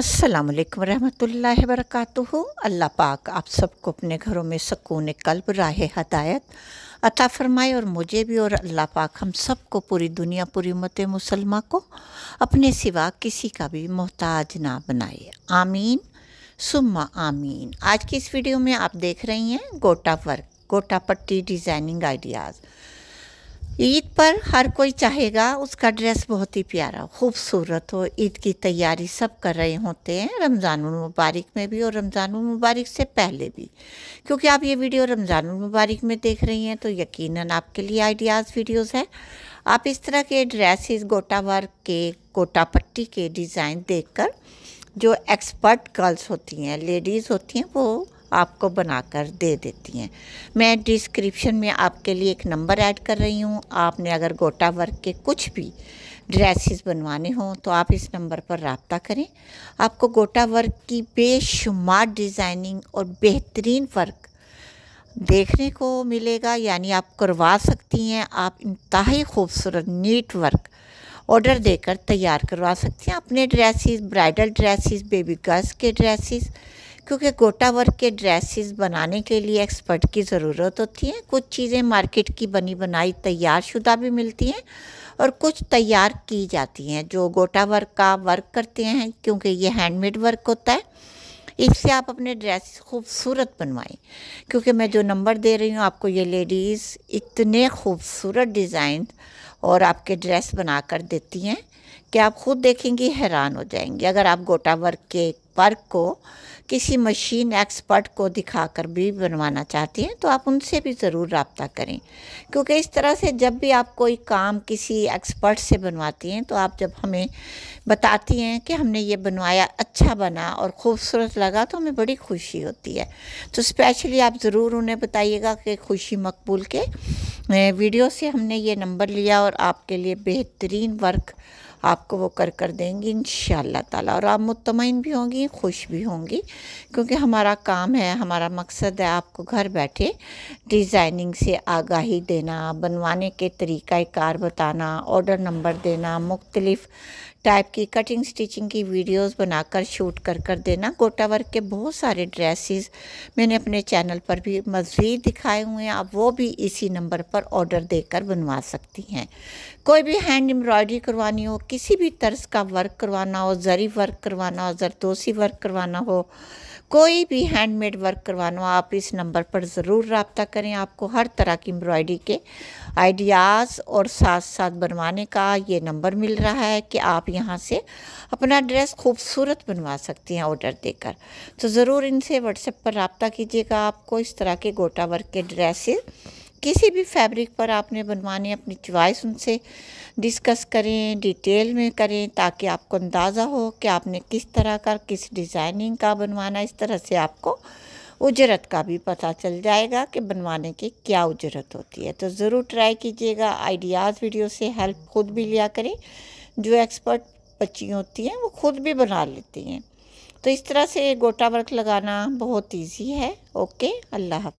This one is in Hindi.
अस्सलाम वालेकुम रहमतुल्लाहि वरकatuह अल्लाह पाक आप सबको अपने घरों में सकून कल्ब राह हदायत अता फरमाए और मुझे भी और अल्लाह पाक हम सबको पूरी दुनिया पूरी उम्मत मुसलमा को अपने सिवा किसी का भी मोहताज ना बनाए आमीन सुम्मा आमीन आज की इस वीडियो में आप देख रही हैं गोटा वर्क गोटा पट्टी डिज़ाइनिंग आइडियाज़ ईद पर हर कोई चाहेगा उसका ड्रेस बहुत ही प्यारा खूबसूरत हो ईद की तैयारी सब कर रहे होते हैं रमज़ान मुबारक में भी और रमज़ान मुबारक से पहले भी क्योंकि आप ये वीडियो रमज़ान मुबारक में देख रही हैं तो यकीनन आपके लिए आइडियाज़ वीडियोस हैं आप इस तरह के ड्रेसेस गोटा वर्क के गोटा पट्टी के डिज़ाइन देख जो एक्सपर्ट गर्ल्स होती हैं लेडीज़ होती हैं वो आपको बनाकर दे देती हैं मैं डिस्क्रिप्शन में आपके लिए एक नंबर ऐड कर रही हूँ आपने अगर गोटा वर्क के कुछ भी ड्रेसेस बनवाने हों तो आप इस नंबर पर रबता करें आपको गोटा वर्क की बेशुमार डिज़ाइनिंग और बेहतरीन वर्क देखने को मिलेगा यानी आप करवा सकती हैं आप इंतहाई खूबसूरत नीट वर्क ऑर्डर देकर तैयार करवा सकती हैं अपने dresses bridal dresses baby girls के ड्रेसेस क्योंकि गोटा वर्क के ड्रेसेस बनाने के लिए एक्सपर्ट की ज़रूरत होती है कुछ चीज़ें मार्केट की बनी बनाई तैयार शुदा भी मिलती हैं और कुछ तैयार की जाती हैं जो गोटा वर्क का वर्क करते हैं क्योंकि ये हैंडमेड वर्क होता है इससे आप अपने ड्रेस खूबसूरत बनवाएं क्योंकि मैं जो नंबर दे रही हूँ आपको ये लेडीज़ इतने खूबसूरत डिज़ाइन और आपके ड्रेस बना कर देती हैं कि आप ख़ुद देखेंगी हैरान हो जाएंगी अगर आप गोटा वर्क के वर्क को किसी मशीन एक्सपर्ट को दिखाकर भी बनवाना चाहती हैं तो आप उनसे भी ज़रूर रबता करें क्योंकि इस तरह से जब भी आप कोई काम किसी एक्सपर्ट से बनवाती हैं तो आप जब हमें बताती हैं कि हमने ये बनवाया अच्छा बना और ख़ूबसूरत लगा तो हमें बड़ी खुशी होती है तो स्पेशली आप ज़रूर उन्हें बताइएगा कि खुशी मकबूल के वीडियो से हमने ये नंबर लिया और आपके लिए बेहतरीन वर्क आपको वो कर कर देंगी इन ताला और आप मुतमिन भी होंगी खुश भी होंगी क्योंकि हमारा काम है हमारा मकसद है आपको घर बैठे डिज़ाइनिंग से आगाही देना बनवाने के तरीकार बताना ऑर्डर नंबर देना मुख्तलफ़ टाइप की कटिंग स्टिचिंग की वीडियोस बनाकर शूट कर कर देना गोटा वर्क के बहुत सारे ड्रेसेस मैंने अपने चैनल पर भी मज़ीद दिखाए हुए हैं आप वो भी इसी नंबर पर ऑर्डर देकर बनवा सकती हैं कोई भी हैंड एम्ब्रॉयडरी करवानी हो किसी भी तर्ज का वर्क करवाना हो ज़री वर्क करवाना हो जरदोसी वर्क करवाना हो कोई भी हैंडमेड वर्क करवाना हो आप इस नंबर पर ज़रूर रबता करें आपको हर तरह की एम्ब्रॉयडरी के आइडियाज़ और साथ साथ बनवाने का ये नंबर मिल रहा है कि आप यहाँ से अपना ड्रेस खूबसूरत बनवा सकती हैं ऑर्डर देकर तो ज़रूर इनसे व्हाट्सएप पर रबता कीजिएगा आपको इस तरह के गोटा वर्क के ड्रेसेस किसी भी फैब्रिक पर आपने बनवाने अपनी चॉइस उनसे डिस्कस करें डिटेल में करें ताकि आपको अंदाज़ा हो कि आपने किस तरह का किस डिज़ाइनिंग का बनवाना इस तरह से आपको उजरत का भी पता चल जाएगा कि बनवाने की क्या उजरत होती है तो ज़रूर ट्राई कीजिएगा आइडियाज़ वीडियो से हेल्प खुद भी लिया करें जो एक्सपर्ट बच्ची होती हैं वो खुद भी बना लेती हैं तो इस तरह से गोटा वर्क लगाना बहुत ईजी है ओके अल्लाह